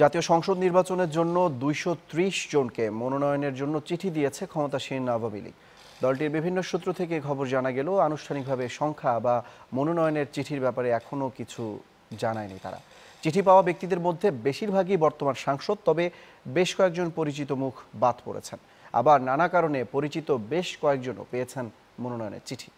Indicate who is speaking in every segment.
Speaker 1: জাতীয় সংসদ নির্বাচনের জন্য দুইশো জনকে মনোনয়নের জন্য চিঠি দিয়েছে ক্ষমতাসীন আওয়ামী লীগ দলটির বিভিন্ন সূত্র থেকে খবর জানা গেল আনুষ্ঠানিকভাবে সংখ্যা বা মনোনয়নের চিঠির ব্যাপারে এখনও কিছু জানায়নি তারা চিঠি পাওয়া ব্যক্তিদের মধ্যে বেশিরভাগই বর্তমান সাংসদ তবে বেশ কয়েকজন পরিচিত মুখ বাদ পড়েছেন আবার নানা কারণে পরিচিত বেশ কয়েকজনও পেয়েছেন মনোনয়নের চিঠি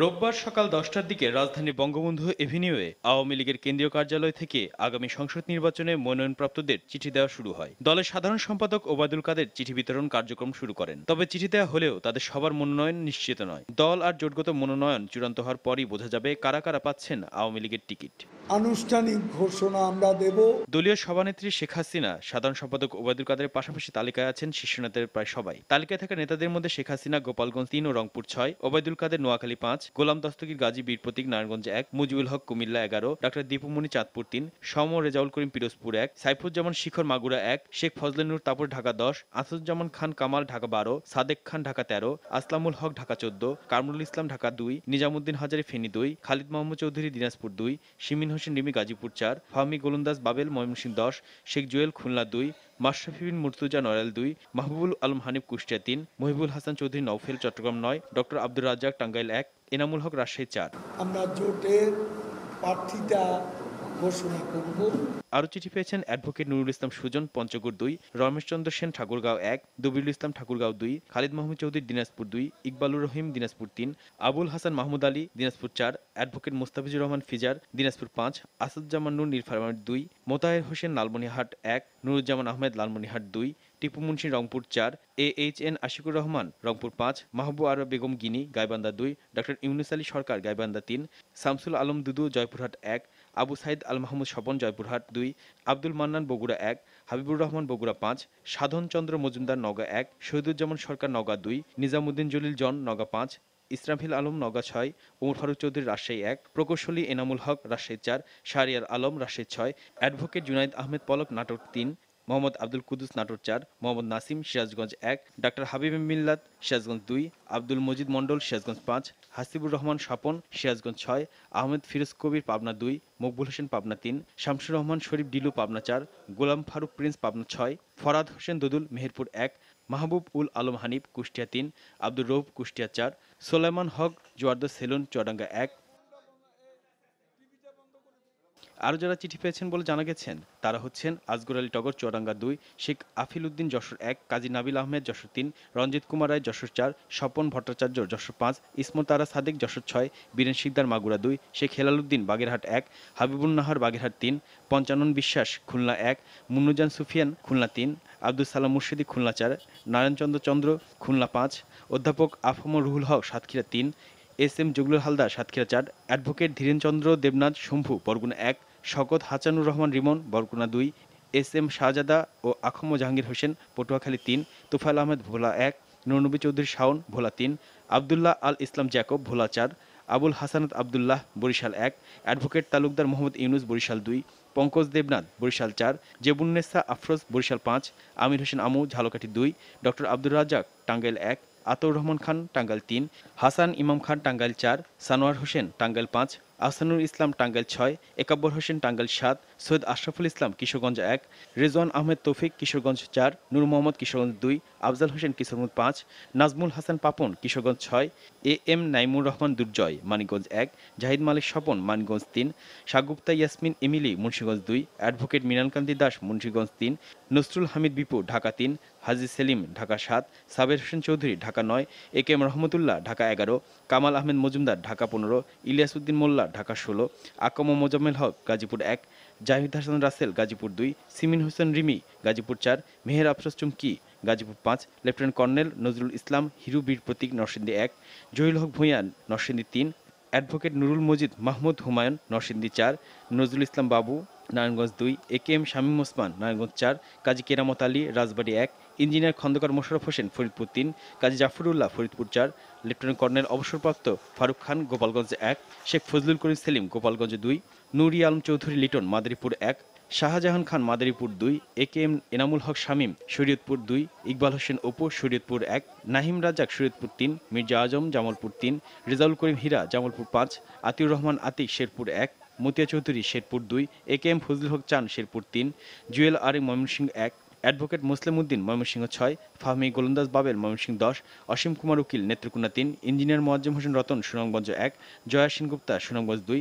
Speaker 1: রোববার সকাল দশটার দিকে রাজধানী বঙ্গবন্ধু এভিনিউয়ে আওয়ামী লীগের কেন্দ্রীয় কার্যালয় থেকে আগামী সংসদ নির্বাচনে মনোনয়নপ্রাপ্তদের চিঠি দেওয়া শুরু হয় দলের সাধারণ সম্পাদক ওবায়দুল কাদের চিঠি বিতরণ কার্যক্রম শুরু করেন তবে চিঠি দেওয়া হলেও তাদের সবার মনোনয়ন নিশ্চিত নয় দল আর জোটগত মনোনয়ন চূড়ান্ত হওয়ার পরই বোঝা যাবে কারা কারা পাচ্ছেন আওয়ামী লীগের টিকিট আনুষ্ঠানিক ঘোষণা আমরা দেব দলীয় সভানেত্রী শেখ হাসিনা সাধারণ সম্পাদক ওবায়দুল কাদের পাশাপাশি তালিকায় আছেন শীর্ষ নেতাদের প্রায় সবাই তালিকায় থাকা নেতাদের মধ্যে শেখ হাসিনা গোপালগঞ্জ তিন ও রংপুর ছয় ওবায়দুল কাদের নোয়াখালী পাঁচ পাঁচ গোলাম দস্তগীর গাজী বীর প্রতীক নারায়ণগঞ্জ এক মুজিবুল হক কুমিল্লা এগারো ডাক্তার দীপুমণি চাঁদপুর তিন সম রেজাউল করিম পিরোজপুর এক সাইফুজ্জামান শিখর মাগুরা এক শেখ ফজলেনুর তাপস ঢাকা দশ আসুজ্জামান খান কামাল ঢাকা বারো সাদেক খান ঢাকা তেরো আসলামুল হক ঢাকা চোদ্দ কামরুল ইসলাম ঢাকা দুই নিজামুদ্দিন হাজারি ফেনী দুই খালিদ মোহাম্মদ চৌধুরী দিনাজপুর দুই শিমিন হোসেন রিমি গাজীপুর চার ফাহমি গোলন্দাজ বাবেল ময়মনসিংহ দশ শেখ জুয়েল খুলনা দুই মাশরাফি বিন মুর্তুজা নয়াল দুই মাহবুবুল আলম হানিফ কুষ্টিয়া তিন মহিবুল হাসান চৌধুরী নওফেল চট্টগ্রাম নয় ডক্টর আব্দুর রাজ্জাক টাঙ্গাইল এক এনামুল হক রাজশাহী চার আমরা জোটের প্রার্থীটা আরো আরও চিঠি পেয়েছেন অ্যাডভোকেট নুরুল ইসলাম সুজন পঞ্চগড় দুই রমেশচন্দ্র সেন ঠাকুরগাঁও এক দবিরুল ইসলাম ঠাকুরগাঁও দুই খালিদ মাহমুদ চৌধুরী দিনাজপুর দুই ইকবালুর রহিম দিনাজপুর তিন আবুল হাসান মাহমুদ আলী দিনাজপুর চার অ্যাডভোকেট মুস্তাফিজুর রহমান ফিজার দিনাজপুর পাঁচ আসাদুজ্জামান নুর নীলফারমান দুই মোতাহের হোসেন লালমনিহাট এক নুরুজ্জামান আহমেদ লালমনিহাট দুই টিপু মুন্সি রংপুর চার A H N Ashikur Rahman Rangpur পাঁচ মাহবু আর বেগম গিনি গাইবান্দা দুই ডক্টর ইউনুস আলী সরকার গাইবান্দা তিন শামসুল আলম দুদু জয়পুরহাট এক আবু সাইদ আল মাহমুদ স্বপন জয়পুরহাট দুই আব্দুল মান্নান বগুড়া এক হাবিবুর রহমান বগুড়া পাঁচ সাধনচন্দ্র মজুমদার নগা এক শহীদুজ্জামান সরকার নগা দুই নিজামুদ্দিন জলিল জন নগা পাঁচ ইসরাফিল আলম নগা ছয় উমর ফারুক চৌধুরী রাজশাহী এক প্রকৌশলী এনামুল হক রাজশাহী চার শাহরিয়ার আলম রাজশাহী ছয় অ্যাডভোকেট জুনাইদ আহমেদ পলক নাটক তিন মোহাম্মদ আব্দুল কুদুস নাটোর চার মোহাম্মদ নাসিম সিরাজগঞ্জ এক ডাক্তার হাবিব মিল্লাত সিরাজগঞ্জ দুই আব্দুল মজিদ মণ্ডল সিরাজগঞ্জ পাঁচ হাসিবুর রহমান স্বপন সিরাজগঞ্জ ছয় আহমেদ ফিরোজ কবির পাবনা দুই মকবুল হোসেন পাবনা তিন শামসুর রহমান শরীফ ডিলু পাবনা চার গোলাম ফারুক প্রিন্স পাবনা ছয় ফরাদ হোসেন দুদুল মেহেরপুর এক মাহবুব উল আলম হানিফ কুষ্টিয়া তিন আব্দুর রৌফ কুষ্টিয়া চার সোলাইমান হক জোয়ার্দ সেলুন চুয়াডাঙ্গা এক আরও যারা চিঠি পেয়েছেন বলে জানা গেছেন তারা হচ্ছেন আজগর আলী টগর চুয়াডাঙ্গা দুই শেখ আফিল উদ্দিন যশোর এক কাজী নাবিল আহমেদ যশোর তিন রঞ্জিত কুমার রায় যশোর চার স্বপন ভট্টাচার্য যশোর পাঁচ ইসমত তারা সাদেক যশোর ছয় বীরেন শিকদার মাগুরা দুই শেখ হেলালুদ্দিন বাগেরহাট এক হাবিবুল নাহার বাগেরহাট তিন পঞ্চানন বিশ্বাস খুলনা এক মুন্নুজান সুফিয়ান খুলনা তিন আব্দুল সালাম মুর্শিদি খুলনা চার নারায়ণচন্দ্র চন্দ্র খুলনা পাঁচ অধ্যাপক আফম রুহুল হক সাতক্ষীরা তিন এস এম জুগলুর হালদার সাতক্ষীরা চার অ্যাডভোকেট ধীরেনচন্দ্র দেবনাথ শম্ভু বরগুনা এক শকত হাসানুর রহমান রিমন বরগুনা দুই এস এম শাহজাদা ও আখম জাহাঙ্গীর হোসেন পটুয়াখালী তিন তুফাল আহমেদ ভোলা এক নুরনবী চৌধুরী শাওন ভোলা তিন আবদুল্লাহ আল ইসলাম জ্যাকব ভোলা চার আবুল হাসানাত আবদুল্লাহ বরিশাল এক অ্যাডভোকেট তালুকদার মোহাম্মদ ইউনুস বরিশাল দুই পঙ্কজ দেবনাথ বরিশাল চার জেবুন্নেসা আফরোজ বরিশাল পাঁচ আমির হোসেন আমু ঝালকাঠি দুই ডক্টর আব্দুর রাজাক টাঙ্গাইল এক আতর রহমান খান টাঙ্গাইল তিন হাসান ইমাম খান টাঙ্গাইল চার সানোয়ার হোসেন টাঙ্গাইল পাঁচ আহসানুল ইসলাম টাঙ্গাইল ছয় একাব্বর হোসেন টাঙ্গাইল সাত সৈয়দ আশরাফুল ইসলাম কিশোরগঞ্জ এক রেজওয়ান আহমেদ তৌফিক কিশোরগঞ্জ চার নূর মোহাম্মদ কিশোরগঞ্জ দুই আফজাল হোসেন কিশোরগঞ্জ পাঁচ নাজমুল হাসান পাপন কিশোরগঞ্জ ছয় এ এম নাইমুর রহমান দুর্জয় মানিকগঞ্জ এক জাহিদ মালিক স্বপন মানিকগঞ্জ তিন শাগুপ্তা ইয়াসমিন এমিলি মুন্সিগঞ্জ দুই অ্যাডভোকেট মিনানকান্তি দাস মুন্সিগঞ্জ তিন নসরুল হামিদ বিপু ঢাকা তিন হাজি সেলিম ঢাকা সাত সাবের হোসেন চৌধুরী ঢাকা নয় এ কে এম রহমতুল্লাহ ঢাকা এগারো কামাল আহমেদ মজুমদার ঢাকা পনেরো ইলিয়াস উদ্দিন মোল্লা ঢাকা ষোলো আকম মোজাম্মেল হক গাজীপুর এক জাহিদ হাসান রাসেল গাজীপুর দুই সিমিন হোসেন রিমি গাজীপুর চার মেহের আফরোজ চুমকি গাজীপুর পাঁচ লেফটেন্যান্ট কর্নেল নজরুল ইসলাম হিরু বীর প্রতীক নরসিংদী এক জহিল হক ভূঁইয়ান নরসিন্দী তিন অ্যাডভোকেট নুরুল মজিদ মাহমুদ হুমায়ুন নরসিংদী চার নজরুল ইসলাম বাবু নারায়ণগঞ্জ দুই A K M Shamim Osman Narayanganj চার কাজী কেরামত আলী রাজবাড়ী এক ইঞ্জিনিয়ার খন্দকার মোশারফ হোসেন ফরিদপুর তিন কাজী জাফরুল্লাহ ফরিদপুর চার লেফটেন্যান্ট কর্নেল অবসরপ্রাপ্ত ফারুক খান গোপালগঞ্জ এক শেখ ফজলুল করিম সেলিম গোপালগঞ্জ দুই নুরি আলম চৌধুরী লিটন মাদারীপুর এক শাহজাহান খান মাদারীপুর দুই A K M Enamul Haque Shamim Shariatpur দুই ইকবাল হোসেন অপু শরীয়তপুর এক নাহিম রাজাক শরীয়তপুর তিন মির্জা আজম জামালপুর তিন রেজাউল করিম হীরা জামালপুর পাঁচ আতিউর রহমান আতিক শেরপুর এক মতিয়া চৌধুরী শেরপুর দুই এ কে এম ফজলুল হক চান শেরপুর তিন জুয়েল আরিং ময়মনসিংহ এক অ্যাডভোকেট মুসলিম উদ্দিন ময়মনসিংহ ছয় ফাহমি গোলন্দাজ বাবেল ময়মনসিংহ দশ অসীম কুমার উকিল নেত্রকোনা তিন ইঞ্জিনিয়ার মোয়াজ্জম হোসেন রতন সুনামগঞ্জ এক জয়া সেনগুপ্তা সুনামগঞ্জ দুই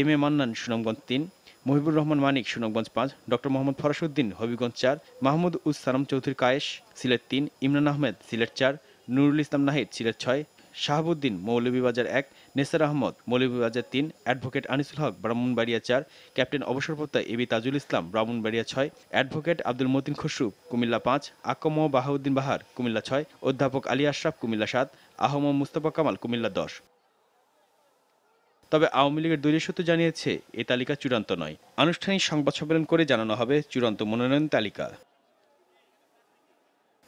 Speaker 1: এম এ মান্নান সুনামগঞ্জ তিন মহিবুর রহমান মানিক সুনামগঞ্জ পাঁচ ডক্টর মোহাম্মদ উদ্দিন হবিগঞ্জ চার মাহমুদ উস সালাম চৌধুরী কায়েশ সিলেট তিন ইমরান আহমেদ সিলেট চার নুরুল ইসলাম নাহিদ সিলেট ছয় শাহাবুদ্দিন মৌলভীবাজার এক নেসার আহমদ মৌলভীবাজার তিন অ্যাডভোকেট আনিসুল হক ব্রাহ্মণবাড়িয়া চার ক্যাপ্টেন অবসরপ্রাপ্ত এবি তাজুল ইসলাম ব্রাহ্মণবাড়িয়া ছয় অ্যাডভোকেট আব্দুল মতিন খসরু কুমিল্লা পাঁচ আকম বাহাউদ্দিন বাহার কুমিল্লা ছয় অধ্যাপক আলী আশরাফ কুমিল্লা সাত আহম মুস্তফা কামাল কুমিল্লা দশ তবে আওয়ামী লীগের দলীয় সূত্র জানিয়েছে এ তালিকা চূড়ান্ত নয় আনুষ্ঠানিক সংবাদ সম্মেলন করে জানানো হবে চূড়ান্ত মনোনয়ন তালিকা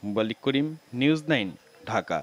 Speaker 1: মুবালিক করিম নিউজ নাইন ঢাকা